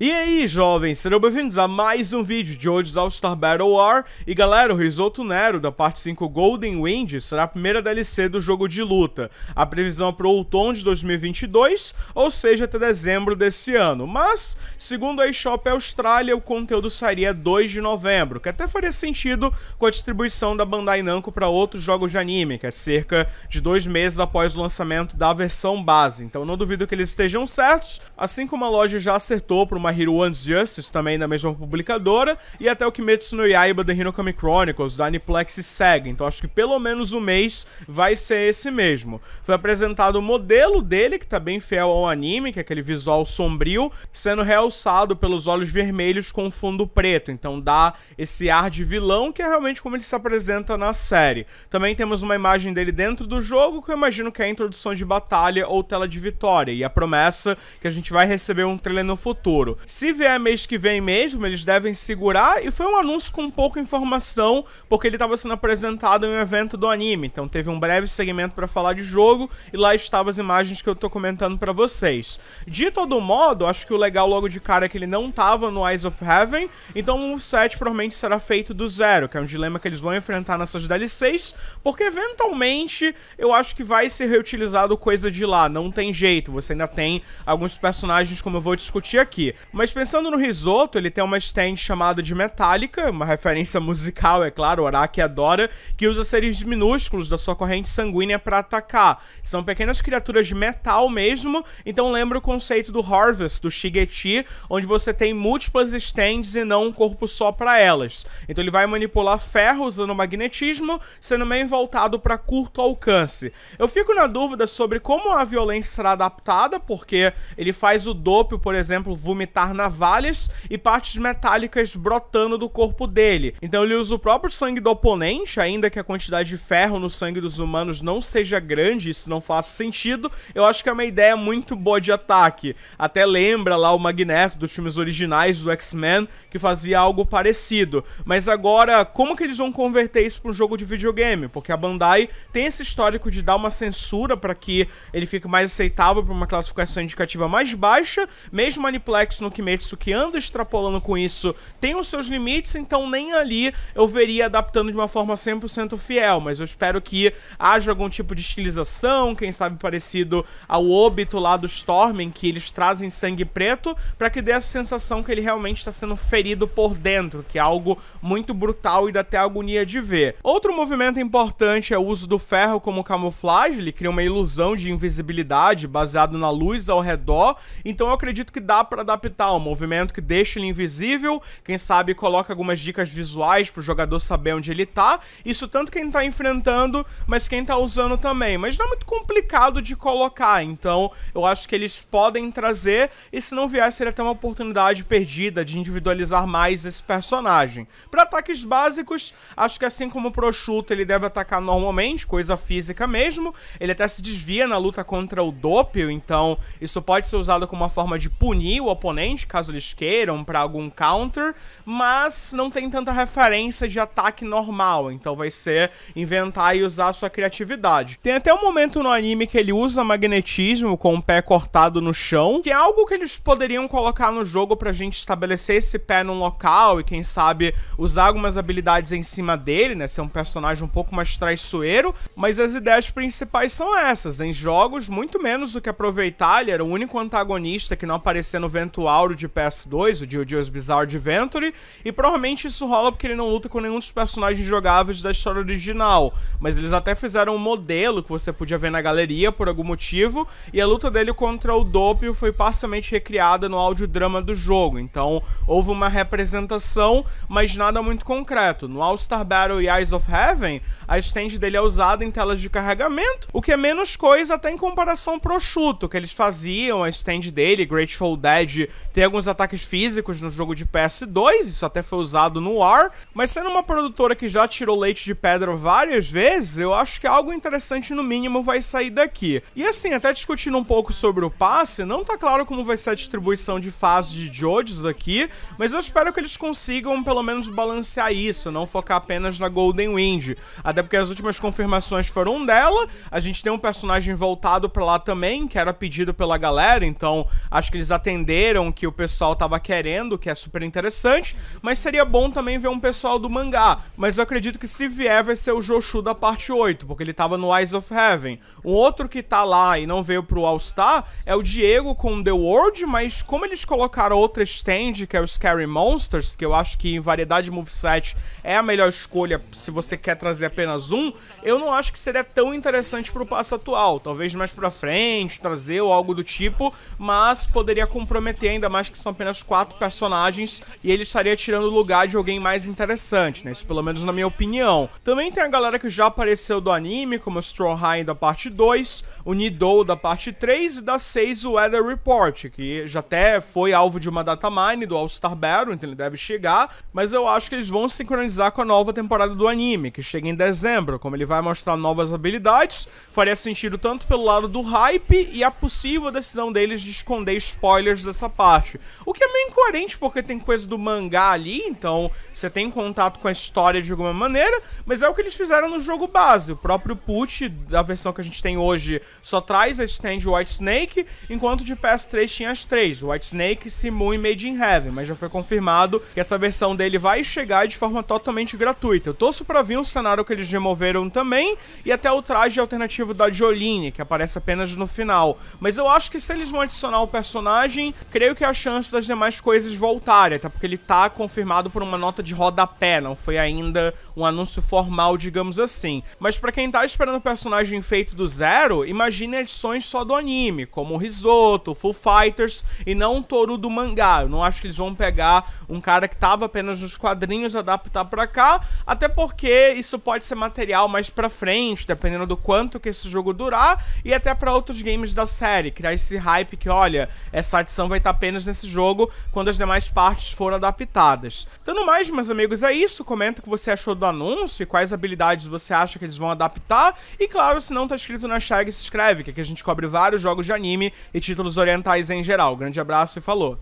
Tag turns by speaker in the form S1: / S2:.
S1: E aí, jovens, sejam bem-vindos a mais um vídeo de hoje All Star Battle War. E galera, o Risoto Nero da parte 5 Golden Wind será a primeira DLC do jogo de luta. A previsão é para outono de 2022, ou seja, até dezembro desse ano. Mas, segundo a eShop Austrália, o conteúdo sairia 2 de novembro, que até faria sentido com a distribuição da Bandai Namco para outros jogos de anime, que é cerca de dois meses após o lançamento da versão base. Então não duvido que eles estejam certos, assim como a loja já acertou para My Hero One's Justice, também da mesma publicadora, e até o Kimetsu no Yaiba The Hinokami Chronicles, da Aniplex e Sega. Então acho que pelo menos o um mês vai ser esse mesmo. Foi apresentado o modelo dele, que tá bem fiel ao anime, que é aquele visual sombrio, sendo realçado pelos olhos vermelhos com fundo preto. Então dá esse ar de vilão, que é realmente como ele se apresenta na série. Também temos uma imagem dele dentro do jogo, que eu imagino que é a introdução de batalha ou tela de vitória, e a promessa que a gente vai receber um trailer no futuro. Se vier mês que vem mesmo, eles devem segurar. E foi um anúncio com pouca informação, porque ele estava sendo apresentado em um evento do anime. Então teve um breve segmento para falar de jogo e lá estavam as imagens que eu tô comentando para vocês. De todo modo, acho que o legal logo de cara é que ele não tava no Eyes of Heaven, então o set provavelmente será feito do zero, que é um dilema que eles vão enfrentar nessas DLCs, porque eventualmente eu acho que vai ser reutilizado coisa de lá, não tem jeito, você ainda tem alguns personagens como eu vou discutir aqui. Mas pensando no risoto, ele tem uma stand chamada de Metallica, uma referência musical, é claro, o Araki adora, que usa seres minúsculos da sua corrente sanguínea para atacar. São pequenas criaturas de metal mesmo, então lembra o conceito do Harvest, do Shigeti, onde você tem múltiplas stands e não um corpo só para elas. Então ele vai manipular ferro usando magnetismo, sendo meio voltado para curto alcance. Eu fico na dúvida sobre como a violência será adaptada, porque ele faz o Dope, por exemplo, vomitar detectar navalhas e partes metálicas brotando do corpo dele. Então ele usa o próprio sangue do oponente, ainda que a quantidade de ferro no sangue dos humanos não seja grande, isso não faz sentido. Eu acho que é uma ideia muito boa de ataque. Até lembra lá o Magneto dos filmes originais do X-Men, que fazia algo parecido. Mas agora, como que eles vão converter isso para um jogo de videogame? Porque a Bandai tem esse histórico de dar uma censura para que ele fique mais aceitável para uma classificação indicativa mais baixa, mesmo o Aniplex no Kimetsu que anda extrapolando com isso tem os seus limites, então nem ali eu veria adaptando de uma forma 100% fiel, mas eu espero que haja algum tipo de estilização, quem sabe parecido ao Obito lá do Storm, em que eles trazem sangue preto, para que dê a sensação que ele realmente está sendo ferido por dentro, que é algo muito brutal e dá até agonia de ver. Outro movimento importante é o uso do ferro como camuflagem, ele cria uma ilusão de invisibilidade baseado na luz ao redor, então eu acredito que dá para adaptar tal, um movimento que deixa ele invisível, quem sabe coloca algumas dicas visuais pro jogador saber onde ele tá, isso tanto quem tá enfrentando, mas quem tá usando também, mas não é muito complicado de colocar, então eu acho que eles podem trazer, e se não vier seria até uma oportunidade perdida de individualizar mais esse personagem. Para ataques básicos, acho que assim como o Prosciutto ele deve atacar normalmente, coisa física mesmo, ele até se desvia na luta contra o Doppel, então isso pode ser usado como uma forma de punir o oponente, caso eles queiram, para algum counter, mas não tem tanta referência de ataque normal, então vai ser inventar e usar a sua criatividade. Tem até um momento no anime que ele usa magnetismo com o pé cortado no chão, que é algo que eles poderiam colocar no jogo pra gente estabelecer esse pé num local e quem sabe usar algumas habilidades em cima dele, né, ser um personagem um pouco mais traiçoeiro, mas as ideias principais são essas, em jogos muito menos do que aproveitar, ele era o único antagonista que não aparecia no Vento disco áureo de PS2, o Jojo's Bizarre Adventure, e provavelmente isso rola porque ele não luta com nenhum dos personagens jogáveis da história original, mas eles até fizeram um modelo que você podia ver na galeria por algum motivo, e a luta dele contra o Dopio foi parcialmente recriada no audiodrama do jogo, então houve uma representação, mas nada muito concreto. No All Star Battle e Eyes of Heaven, a stand dele é usada em telas de carregamento, o que é menos coisa até em comparação pro chuto que eles faziam, a stand dele, Grateful Dead tem alguns ataques físicos no jogo de PS2, isso até foi usado no War, mas sendo uma produtora que já tirou leite de pedra várias vezes, eu acho que algo interessante no mínimo vai sair daqui. E assim, até discutindo um pouco sobre o passe, não tá claro como vai ser a distribuição de fases de Jojos aqui, mas eu espero que eles consigam pelo menos balancear isso, não focar apenas na Golden Wind, até porque as últimas confirmações foram dela, a gente tem um personagem voltado para lá também, que era pedido pela galera, então acho que eles atenderam que o pessoal tava querendo, que é super interessante, mas seria bom também ver um pessoal do mangá. Mas eu acredito que se vier vai ser o Joshu da parte 8, porque ele tava no Eyes of Heaven. Um outro que tá lá e não veio pro All Star é o Diego com The World, mas como eles colocaram outra stand, que é o Scary Monsters, que eu acho que em variedade de moveset é a melhor escolha se você quer trazer apenas um, eu não acho que seria tão interessante pro passo atual. Talvez mais pra frente, trazer ou algo do tipo, mas poderia comprometer ainda mais que são apenas quatro personagens e ele estaria tirando o lugar de alguém mais interessante, né? Isso pelo menos na minha opinião. Também tem a galera que já apareceu do anime, como o Straw High da parte 2, o Nidou da parte 3 e da 6 o Weather Report, que já até foi alvo de uma data mine do All-Star Battle, então ele deve chegar, mas eu acho que eles vão sincronizar com a nova temporada do anime, que chega em dezembro, como ele vai mostrar novas habilidades, faria sentido tanto pelo lado do hype e a possível decisão deles de esconder spoilers dessa parte parte. O que é meio incoerente, porque tem coisa do mangá ali, então você tem contato com a história de alguma maneira, mas é o que eles fizeram no jogo base. O próprio Put, da versão que a gente tem hoje, só traz a Stand White Snake, enquanto de PS3 tinha as três: White Snake, simu e Made in Heaven, mas já foi confirmado que essa versão dele vai chegar de forma totalmente gratuita. Eu torço pra vir um cenário que eles removeram também, e até o traje alternativo da Jolene, que aparece apenas no final. Mas eu acho que se eles vão adicionar o personagem, creio meio que a chance das demais coisas voltarem, até porque ele tá confirmado por uma nota de rodapé, não foi ainda um anúncio formal, digamos assim. Mas para quem tá esperando o personagem feito do zero, imagine edições só do anime, como o Risoto, Full Fighters e não um touro do mangá. Eu não acho que eles vão pegar um cara que tava apenas nos quadrinhos adaptar para cá, até porque isso pode ser material mais para frente, dependendo do quanto que esse jogo durar e até para outros games da série, criar esse hype que olha, essa edição vai estar tá apenas nesse jogo, quando as demais partes foram adaptadas. Tanto mais, meus amigos, é isso. Comenta o que você achou do anúncio e quais habilidades você acha que eles vão adaptar. E claro, se não tá inscrito na Shag, se inscreve, que aqui a gente cobre vários jogos de anime e títulos orientais em geral. Grande abraço e falou!